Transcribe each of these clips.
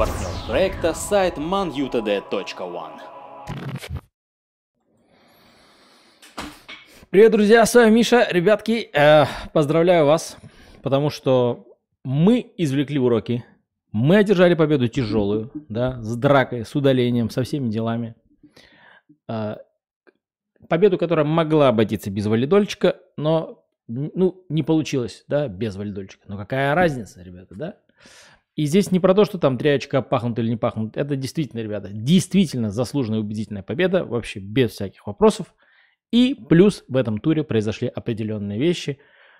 партнер проекта сайт manutd.one. Привет, друзья, с вами Миша. Ребятки, э, поздравляю вас, потому что мы извлекли уроки, мы одержали победу тяжелую, да, с дракой, с удалением, со всеми делами. Э, победу, которая могла обойтиться без валидольчика, но ну, не получилось, да, без валидольчика. Но какая разница, ребята, да? И здесь не про то, что там три очка пахнут или не пахнут. Это действительно, ребята, действительно заслуженная убедительная победа, вообще без всяких вопросов. И плюс в этом туре произошли определенные вещи,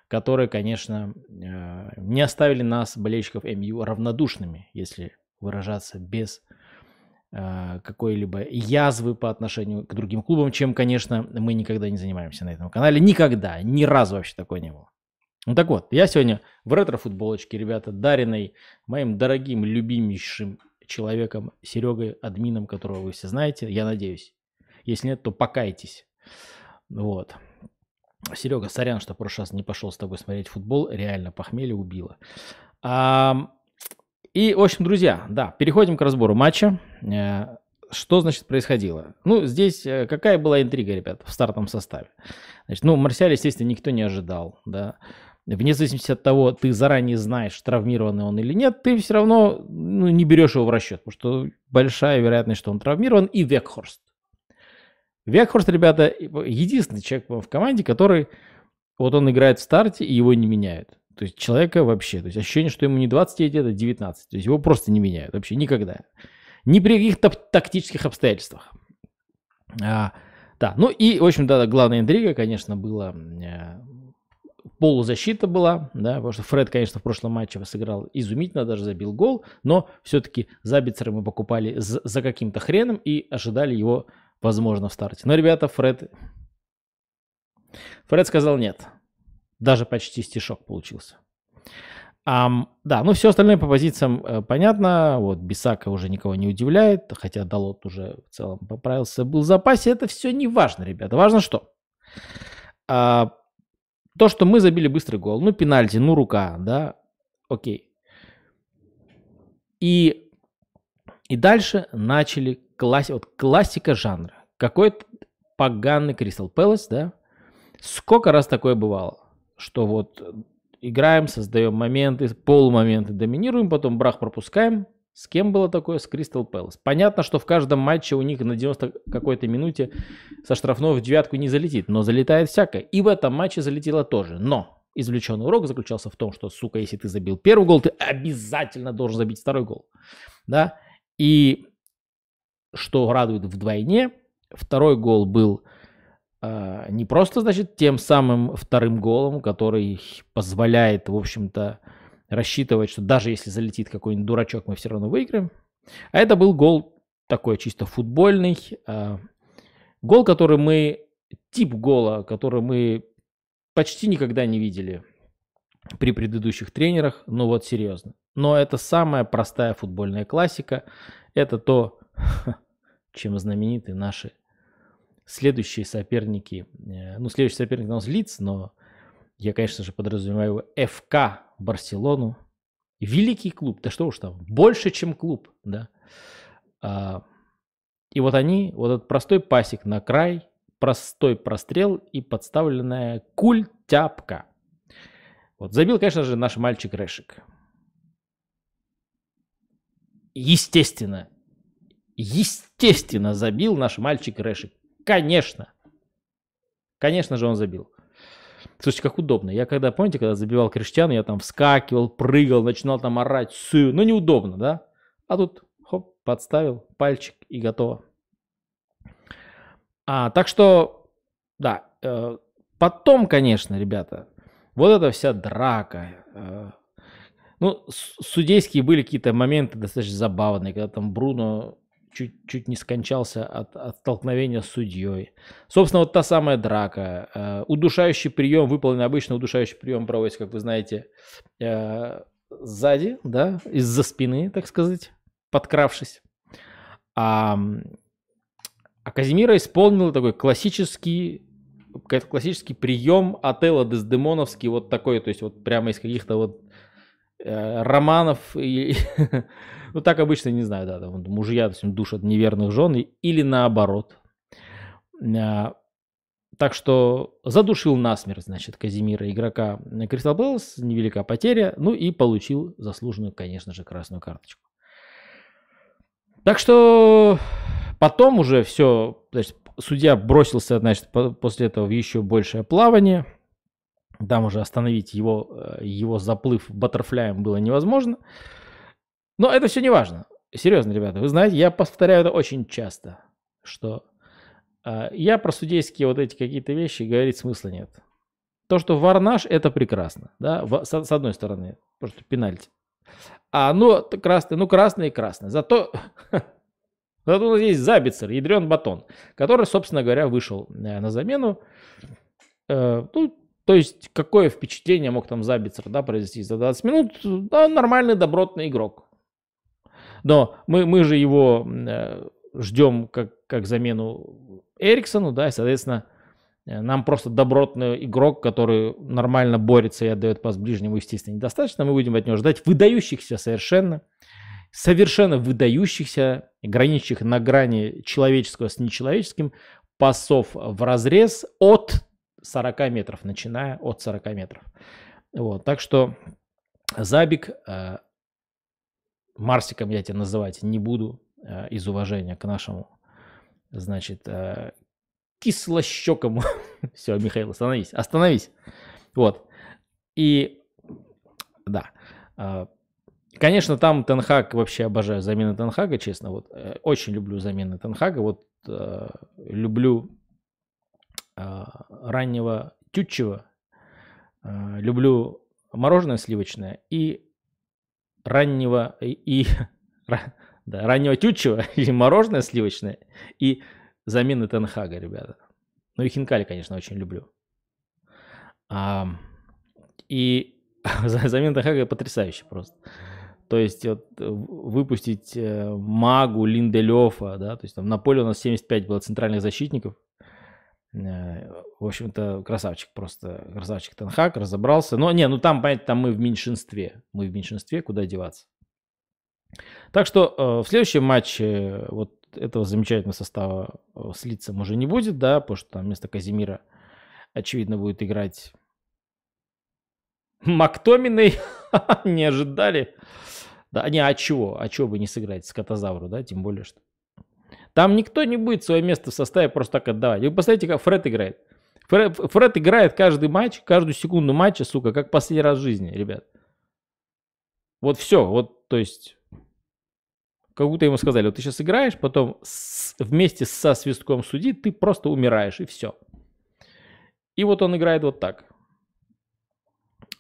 которые, конечно, э, не оставили нас, болельщиков МЮ, равнодушными, если выражаться без э, какой-либо язвы по отношению к другим клубам, чем, конечно, мы никогда не занимаемся на этом канале. Никогда, ни разу вообще такое не было. Ну так вот, я сегодня в ретро-футболочке, ребята, даренной моим дорогим, любимейшим человеком Серегой, админом, которого вы все знаете, я надеюсь. Если нет, то покайтесь. Вот. Серега, сорян, что в прошлый раз не пошел с тобой смотреть футбол. Реально, похмелье убило. А, и, в общем, друзья, да, переходим к разбору матча. Э, что, значит, происходило? Ну, здесь э, какая была интрига, ребят, в стартовом составе? Значит, ну, Марсиаль, естественно, никто не ожидал, да вне зависимости от того, ты заранее знаешь, травмированный он или нет, ты все равно ну, не берешь его в расчет, потому что большая вероятность, что он травмирован, и Векхорст. Векхорст, ребята, единственный человек в команде, который, вот он играет в старте, и его не меняют. То есть человека вообще, то есть ощущение, что ему не 20 лет, а 19. То есть его просто не меняют вообще никогда. Ни при каких тактических обстоятельствах. А, да, ну и, в общем, да, главная интрига, конечно, была э, полузащита была, да, потому что Фред, конечно, в прошлом матче сыграл изумительно, даже забил гол, но все-таки Забицера мы покупали за каким-то хреном и ожидали его, возможно, в старте. Но, ребята, Фред... Фред сказал нет. Даже почти стишок получился. Um, да, ну все остальное по позициям э, понятно. Вот Бисака уже никого не удивляет, хотя Далот уже в целом поправился, был в запасе. Это все не важно, ребята. Важно что? А, то, что мы забили быстрый гол, ну, пенальти, ну, рука, да, окей. И, и дальше начали класс, вот классика жанра. Какой-то поганый Кристал Пэлас, да? Сколько раз такое бывало, что вот играем, создаем моменты, полумоменты, доминируем, потом брах пропускаем, с кем было такое? С Кристал Пэлас. Понятно, что в каждом матче у них на 90 какой-то минуте со штрафного в девятку не залетит, но залетает всякое. И в этом матче залетело тоже. Но извлеченный урок заключался в том, что, сука, если ты забил первый гол, ты обязательно должен забить второй гол. Да? И что радует вдвойне, второй гол был э, не просто, значит, тем самым вторым голом, который позволяет, в общем-то, э, рассчитывать, что даже если залетит какой-нибудь дурачок, мы все равно выиграем. А это был гол такой чисто футбольный. А, гол, который мы... Тип гола, который мы почти никогда не видели при предыдущих тренерах, ну вот серьезно. Но это самая простая футбольная классика. Это то, чем знамениты наши следующие соперники. Э, ну, следующий соперник у нас Лиц, но я, конечно же, подразумеваю ФК Барселону. Великий клуб, да что уж там, больше, чем клуб, да. А, и вот они, вот этот простой пасик на край, простой прострел и подставленная культяпка. Вот забил, конечно же, наш мальчик Решик. Естественно, естественно забил наш мальчик Решик. Конечно. Конечно же он забил. Слушайте, как удобно. Я когда, помните, когда забивал крестьян, я там вскакивал, прыгал, начинал там орать, сую. Ну, неудобно, да? А тут, хоп, подставил пальчик и готово. А, так что, да, э, потом, конечно, ребята, вот эта вся драка. Э, ну, судейские были какие-то моменты достаточно забавные, когда там Бруно чуть, чуть не скончался от, от столкновения с судьей. Собственно, вот та самая драка. Э, удушающий прием, выполнен обычно удушающий прием проводится, как вы знаете, э, сзади, да, из-за спины, так сказать, подкравшись. А, а Казимира исполнил такой классический классический прием Отелло Дездемоновский, вот такой, то есть вот прямо из каких-то вот Э, романов и... ну, так обычно, не знаю, да, там, мужья допустим, душат неверных жен или наоборот. Э, так что задушил насмерть, значит, Казимира, игрока Кристал Пэлас, невелика потеря, ну и получил заслуженную, конечно же, красную карточку. Так что потом уже все, значит, судья бросился, значит, после этого в еще большее плавание – там уже остановить его, э, его заплыв баттерфляем было невозможно. Но это все не важно. Серьезно, ребята, вы знаете, я повторяю это очень часто, что э, я про судейские вот эти какие-то вещи говорить смысла нет. То, что варнаш, это прекрасно, да, в, с, с одной стороны, просто пенальти. А, ну, красный, ну, красный и красный. Зато, зато у нас есть Забицер, ядрен батон, который, собственно говоря, вышел э, на замену. Э, ну, то есть, какое впечатление мог там Забицер да, произвести за 20 минут? Да, нормальный, добротный игрок. Но мы, мы же его э, ждем как, как замену Эриксону, да, и, соответственно, э, нам просто добротный игрок, который нормально борется и отдает пас ближнему, естественно, недостаточно. Мы будем от него ждать выдающихся совершенно, совершенно выдающихся, граничащих на грани человеческого с нечеловеческим пасов в разрез от 40 метров, начиная от 40 метров. Вот, так что забег э, Марсиком я тебя называть не буду э, из уважения к нашему, значит, э, кислощекому. Все, Михаил, остановись, остановись. Вот. И да. Э, конечно, там Тенхаг вообще обожаю замены Тенхага, честно. Вот, очень люблю замены Тенхага. Вот люблю раннего тютчева. Э, люблю мороженое сливочное и раннего и, и да, раннего тютчева и мороженое сливочное и замены Тенхага, ребята. Ну и хинкали, конечно, очень люблю. А, и замена Тенхага потрясающе просто. То есть вот, выпустить э, Магу, Линделёфа, да, то есть там на поле у нас 75 было центральных защитников, Э, в общем-то, красавчик просто, красавчик Тенхак разобрался. Но не, ну там, понимаете, там мы в меньшинстве. Мы в меньшинстве, куда деваться. Так что э, в следующем матче вот этого замечательного состава э, с лицом уже не будет, да, потому что там вместо Казимира, очевидно, будет играть Мактоминой. не ожидали. Да, не, а чего? А чего бы не сыграть с Катазавру, да, тем более, что там никто не будет свое место в составе просто так отдавать. Вы посмотрите, как Фред играет. Фред, Фред играет каждый матч, каждую секунду матча, сука, как последний раз в жизни, ребят. Вот все, вот, то есть, как будто ему сказали, вот ты сейчас играешь, потом с, вместе со свистком судьи ты просто умираешь, и все. И вот он играет вот так.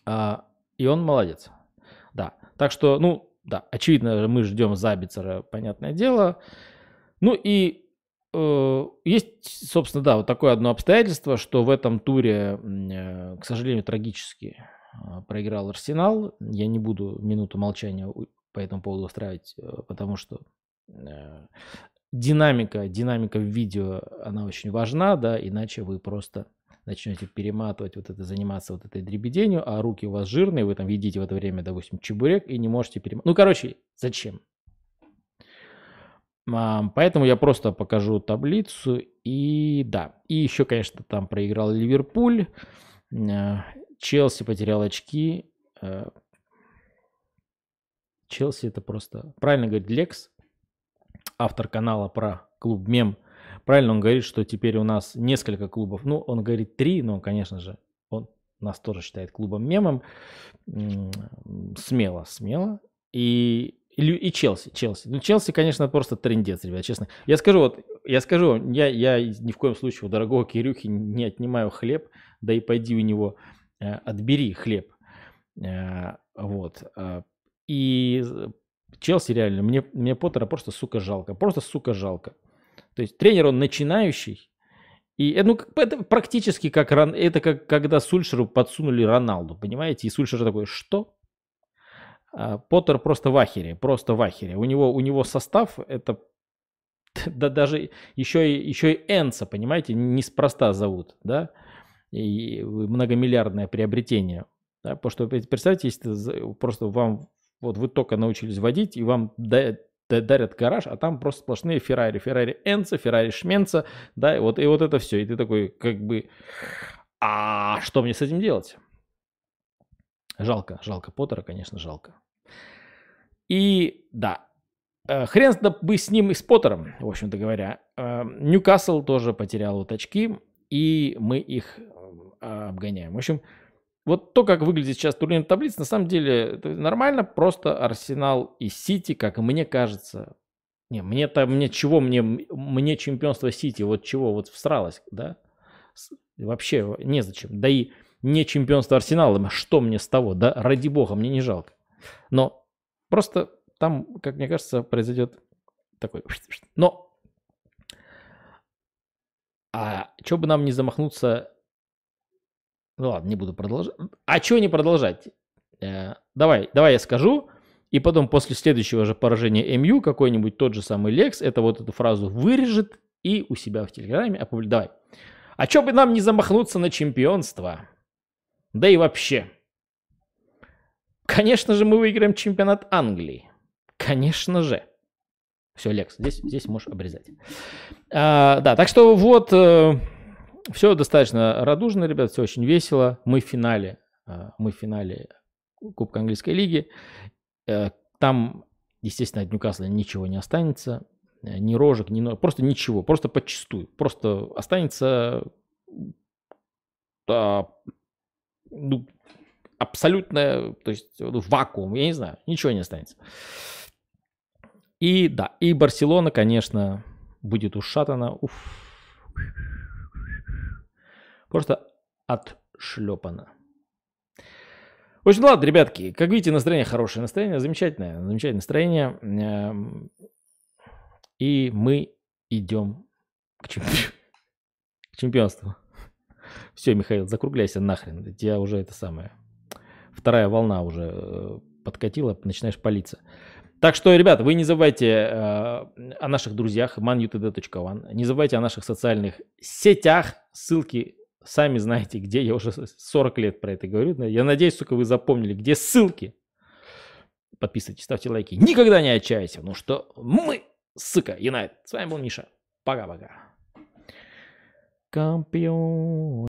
А, и он молодец. Да, так что, ну, да, очевидно, мы ждем Забицера, понятное дело. Ну и э, есть, собственно, да, вот такое одно обстоятельство, что в этом туре, э, к сожалению, трагически э, проиграл Арсенал. Я не буду минуту молчания по этому поводу устраивать, э, потому что э, динамика, динамика в видео, она очень важна, да, иначе вы просто начнете перематывать вот это, заниматься вот этой дребеденью, а руки у вас жирные, вы там едите в это время, допустим, чебурек и не можете перематывать. Ну, короче, зачем? Поэтому я просто покажу таблицу. И да, и еще, конечно, там проиграл Ливерпуль. Э, Челси потерял очки. Э, Челси это просто... Правильно говорит Лекс, автор канала про клуб Мем. Правильно он говорит, что теперь у нас несколько клубов. Ну, он говорит три, но, конечно же, он нас тоже считает клубом мемом. Смело, смело. И и, и Челси, Челси. Ну, Челси, конечно, просто трендец, ребят, честно. Я скажу, вот, я скажу, я, я ни в коем случае у дорогого Кирюхи не отнимаю хлеб, да и пойди у него, э, отбери хлеб. Э, вот. Э, и Челси реально, мне, мне Поттера просто, сука, жалко. Просто, сука, жалко. То есть тренер, он начинающий, и э, ну, это практически как это как когда Сульшеру подсунули Роналду, понимаете? И Сульшер такой, что? А, Поттер просто в ахере, просто в ахере. У него, у него состав это да даже еще и, еще и Энса, понимаете, неспроста зовут, да, и многомиллиардное приобретение. Да? Потому что, представьте, если просто вам, вот вы только научились водить, и вам дарят гараж, а там просто сплошные Феррари. Феррари Энца, Феррари Шменца, да, и вот, и вот это все. И ты такой, как бы, а что мне с этим делать? Жалко, жалко Поттера, конечно, жалко. И да, э, хрен бы с ним и с Поттером, в общем-то говоря. Э, Ньюкасл тоже потерял вот очки, и мы их э, обгоняем. В общем, вот то, как выглядит сейчас турнир таблиц, на самом деле нормально, просто Арсенал и Сити, как мне кажется, не, мне-то, мне чего, мне, мне чемпионство Сити, вот чего, вот всралось, да? Вообще незачем. Да и не чемпионство Арсенала, что мне с того, да, ради бога, мне не жалко. Но просто там, как мне кажется, произойдет такой... Но а что бы нам не замахнуться... Ну ладно, не буду продолжать. А что не продолжать? Э, давай, давай я скажу. И потом после следующего же поражения МЮ какой-нибудь тот же самый Лекс это вот эту фразу вырежет и у себя в Телеграме опубликует. Давай. А что бы нам не замахнуться на чемпионство? Да и вообще. Конечно же, мы выиграем чемпионат Англии. Конечно же. Все, Лекс, здесь, здесь можешь обрезать. А, да, так что вот, э, все достаточно радужно, ребят, все очень весело. Мы в финале, а, мы в финале Кубка Английской Лиги. Э, там, естественно, от Ньюкасла ничего не останется. Э, ни рожек, ни... Просто ничего, просто подчистую. Просто останется ну, абсолютно, то есть ну, вакуум, я не знаю, ничего не останется. И да, и Барселона, конечно, будет ушатана. Уф. Просто отшлепана. В общем, ладно, ребятки, как видите, настроение хорошее, настроение замечательное, замечательное настроение. Эм, и мы идем к чемпионству. Все, Михаил, закругляйся нахрен. Я уже это самое. Вторая волна уже э, подкатила, начинаешь палиться. Так что, ребят, вы не забывайте э, о наших друзьях manutd.one. Не забывайте о наших социальных сетях. Ссылки сами знаете, где. Я уже 40 лет про это говорю. Я надеюсь, сука, вы запомнили, где ссылки. Подписывайтесь, ставьте лайки. Никогда не отчаяйся, Ну что мы, сука, Юнайт. С вами был Миша. Пока-пока. Кампион.